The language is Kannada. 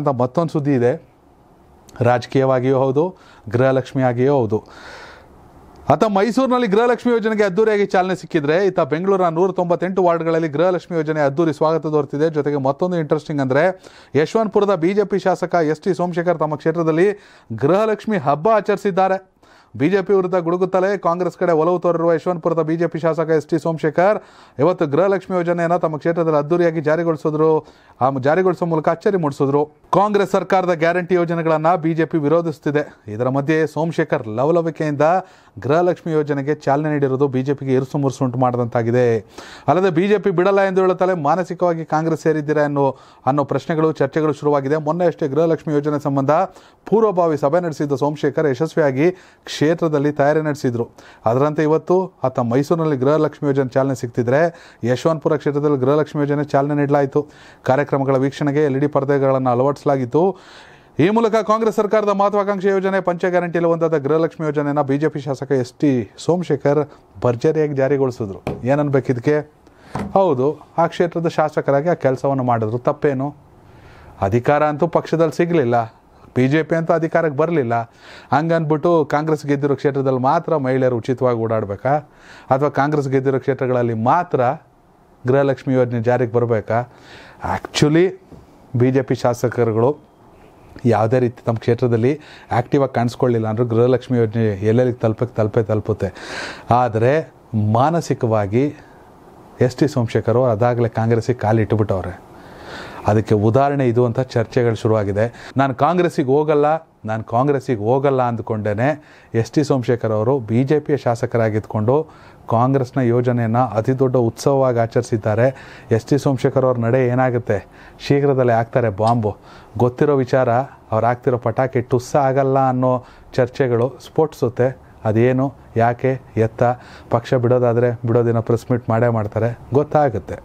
ಅಂತ ಮತ್ತೊಂದು ಸುದ್ದಿ ಇದೆ ರಾಜಕೀಯವಾಗಿಯೂ ಹೌದು ಗೃಹಲಕ್ಷ್ಮಿಯಾಗಿಯೂ ಹೌದು ಆತ ಮೈಸೂರಿನಲ್ಲಿ ಗೃಹಲಕ್ಷ್ಮಿ ಯೋಜನೆಗೆ ಅದ್ದೂರಿಯಾಗಿ ಚಾಲನೆ ಸಿಕ್ಕಿದ್ರೆ ಇತ್ತ ಬೆಂಗಳೂರಿನ ನೂರ ತೊಂಬತ್ತೆಂಟು ವಾರ್ಡ್ಗಳಲ್ಲಿ ಗೃಹಲಕ್ಷ್ಮಿ ಯೋಜನೆ ಅದ್ದೂರಿ ಸ್ವಾಗತ ದೊರೆತಿದೆ ಜೊತೆಗೆ ಮತ್ತೊಂದು ಇಂಟ್ರೆಸ್ಟಿಂಗ್ ಅಂದರೆ ಯಶವಂತಪುರದ ಬಿಜೆಪಿ ಶಾಸಕ ಎಸ್ ಟಿ ಸೋಮಶೇಖರ್ ತಮ್ಮ ಕ್ಷೇತ್ರದಲ್ಲಿ ಗೃಹಲಕ್ಷ್ಮಿ ಹಬ್ಬ ಆಚರಿಸಿದ್ದಾರೆ ಬಿಜೆಪಿ ವಿರುದ್ಧ ಗುಡುಗುತ್ತಲೇ ಕಾಂಗ್ರೆಸ್ ಕಡೆ ಒಲವು ತೋರಿರುವ ಯಶವಂತಪುರದ ಬಿಜೆಪಿ ಶಾಸಕ ಎಸ್ ಟಿ ಸೋಮಶೇಖರ್ ಇವತ್ತು ಗೃಹಲಕ್ಷ್ಮಿ ಯೋಜನೆಯನ್ನು ತಮ್ಮ ಕ್ಷೇತ್ರದಲ್ಲಿ ಅದ್ದೂರಿಯಾಗಿ ಜಾರಿಗೊಳಿಸಿದ್ರು ಆ ಜಾರಿಗೊಳಿಸುವ ಮೂಲಕ ಅಚ್ಚರಿ ಮೂಡಿಸಿದ್ರು ಕಾಂಗ್ರೆಸ್ ಸರ್ಕಾರದ ಗ್ಯಾರಂಟಿ ಯೋಜನೆಗಳನ್ನು ಬಿಜೆಪಿ ವಿರೋಧಿಸುತ್ತಿದೆ ಇದರ ಮಧ್ಯೆ ಸೋಮಶೇಖರ್ ಲವಲವಿಕೆಯಿಂದ ಗೃಹಲಕ್ಷ್ಮಿ ಯೋಜನೆಗೆ ಚಾಲನೆ ನೀಡಿರುವುದು ಬಿಜೆಪಿಗೆ ಇರುಸು ಉಂಟು ಮಾಡಿದಂತಾಗಿದೆ ಅಲ್ಲದೆ ಬಿಜೆಪಿ ಬಿಡಲ್ಲ ಎಂದು ಹೇಳುತ್ತಲೆ ಮಾನಸಿಕವಾಗಿ ಕಾಂಗ್ರೆಸ್ ಸೇರಿದ್ದೀರಾ ಅನ್ನೋ ಅನ್ನೋ ಪ್ರಶ್ನೆಗಳು ಚರ್ಚೆಗಳು ಶುರುವಾಗಿದೆ ಮೊನ್ನೆಯಷ್ಟೇ ಗೃಹಲಕ್ಷ್ಮಿ ಯೋಜನೆ ಸಂಬಂಧ ಪೂರ್ವಭಾವಿ ಸಭೆ ನಡೆಸಿದ್ದ ಸೋಮಶೇಖರ್ ಯಶಸ್ವಿಯಾಗಿ ಕ್ಷೇತ್ರದಲ್ಲಿ ತಯಾರಿ ನಡೆಸಿದರು ಅದರಂತೆ ಇವತ್ತು ಆತ ಮೈಸೂರಿನಲ್ಲಿ ಗೃಹಲಕ್ಷ್ಮಿ ಯೋಜನೆ ಚಾಲನೆ ಸಿಗ್ತಿದ್ರೆ ಯಶವಂತಪುರ ಕ್ಷೇತ್ರದಲ್ಲಿ ಗೃಹಲಕ್ಷ್ಮಿ ಯೋಜನೆ ಚಾಲನೆ ನೀಡಲಾಯಿತು ಕಾರ್ಯಕ್ರಮಗಳ ವೀಕ್ಷಣೆಗೆ ಎಲ್ಇಡಿ ಪರದೆಗಳನ್ನು ಅಳವಡಿಸಿ ಪ್ರಕಟಿಸಲಾಗಿತ್ತು ಈ ಮೂಲಕ ಕಾಂಗ್ರೆಸ್ ಸರ್ಕಾರದ ಮಹತ್ವಾಕಾಂಕ್ಷಿ ಯೋಜನೆ ಪಂಚ ಗ್ಯಾರಂಟಿಯಲ್ಲಿ ಒಂದಾದ ಗೃಹಲಕ್ಷ್ಮಿ ಯೋಜನೆಯನ್ನು ಬಿಜೆಪಿ ಶಾಸಕ ಎಸ್ ಟಿ ಸೋಮಶೇಖರ್ ಭರ್ಜರಿಯಾಗಿ ಜಾರಿಗೊಳಿಸಿದ್ರು ಏನನ್ಬೇಕಿದಕ್ಕೆ ಹೌದು ಆ ಕ್ಷೇತ್ರದ ಶಾಸಕರಾಗಿ ಆ ಕೆಲಸವನ್ನು ಮಾಡಿದ್ರು ತಪ್ಪೇನು ಅಧಿಕಾರ ಅಂತೂ ಪಕ್ಷದಲ್ಲಿ ಸಿಗಲಿಲ್ಲ ಬಿ ಜೆ ಪಿ ಅಂತೂ ಅಧಿಕಾರಕ್ಕೆ ಬರಲಿಲ್ಲ ಹಂಗನ್ಬಿಟ್ಟು ಕಾಂಗ್ರೆಸ್ ಗೆದ್ದಿರೋ ಕ್ಷೇತ್ರದಲ್ಲಿ ಮಾತ್ರ ಮಹಿಳೆಯರು ಉಚಿತವಾಗಿ ಓಡಾಡಬೇಕಾ ಅಥವಾ ಕಾಂಗ್ರೆಸ್ ಗೆದ್ದಿರೋ ಕ್ಷೇತ್ರಗಳಲ್ಲಿ ಮಾತ್ರ ಗೃಹಲಕ್ಷ್ಮಿ ಯೋಜನೆ ಜಾರಿಗೆ ಬರಬೇಕಾ ಆ್ಯಕ್ಚುಲಿ ಬಿ ಜೆ ಪಿ ಶಾಸಕರುಗಳು ಯಾವುದೇ ರೀತಿ ತಮ್ಮ ಕ್ಷೇತ್ರದಲ್ಲಿ ಆ್ಯಕ್ಟಿವಾಗಿ ಕಾಣಿಸ್ಕೊಳ್ಳಿಲ್ಲ ಅಂದರೂ ಗೃಹಲಕ್ಷ್ಮಿ ಯೋಜನೆ ಎಲ್ಲೆಲ್ಲಿ ತಲುಪಕ್ಕೆ ತಲುಪೇ ತಲುಪುತ್ತೆ ಆದರೆ ಮಾನಸಿಕವಾಗಿ ಎಸ್ ಟಿ ಸೋಮಶೇಖರ್ ಅದಾಗಲೇ ಕಾಂಗ್ರೆಸ್ಸಿಗೆ ಕಾಲಿಟ್ಟುಬಿಟ್ಟವ್ರೆ ಅದಕ್ಕೆ ಉದಾಹರಣೆ ಇದು ಅಂತ ಚರ್ಚೆಗಳು ಶುರುವಾಗಿದೆ ನಾನು ಕಾಂಗ್ರೆಸ್ಸಿಗೆ ಹೋಗಲ್ಲ ನಾನು ಕಾಂಗ್ರೆಸ್ಸಿಗೆ ಹೋಗಲ್ಲ ಅಂದ್ಕೊಂಡೇ ಎಸ್ ಟಿ ಸೋಮಶೇಖರ್ ಅವರು ಬಿ ಜೆ ಪಿಯ ಶಾಸಕರಾಗಿದ್ದುಕೊಂಡು ಕಾಂಗ್ರೆಸ್ನ ಯೋಜನೆಯನ್ನು ಅತಿ ದೊಡ್ಡ ಉತ್ಸವವಾಗಿ ಆಚರಿಸಿದ್ದಾರೆ ಎಸ್ ಟಿ ಸೋಮಶೇಖರ್ ಅವ್ರ ನಡೆ ಏನಾಗುತ್ತೆ ಶೀಘ್ರದಲ್ಲೇ ಆಗ್ತಾರೆ ಬಾಂಬು ಗೊತ್ತಿರೋ ವಿಚಾರ ಅವ್ರು ಆಗ್ತಿರೋ ಪಟಾಕಿ ಟುಸ್ಸ ಆಗಲ್ಲ ಅನ್ನೋ ಚರ್ಚೆಗಳು ಸ್ಫೋಟಿಸುತ್ತೆ ಅದೇನು ಯಾಕೆ ಎತ್ತ ಪಕ್ಷ ಬಿಡೋದಾದರೆ ಬಿಡೋದಿನ ಪ್ರೆಸ್ ಮೀಟ್ ಮಾಡೇ ಮಾಡ್ತಾರೆ ಗೊತ್ತಾಗುತ್ತೆ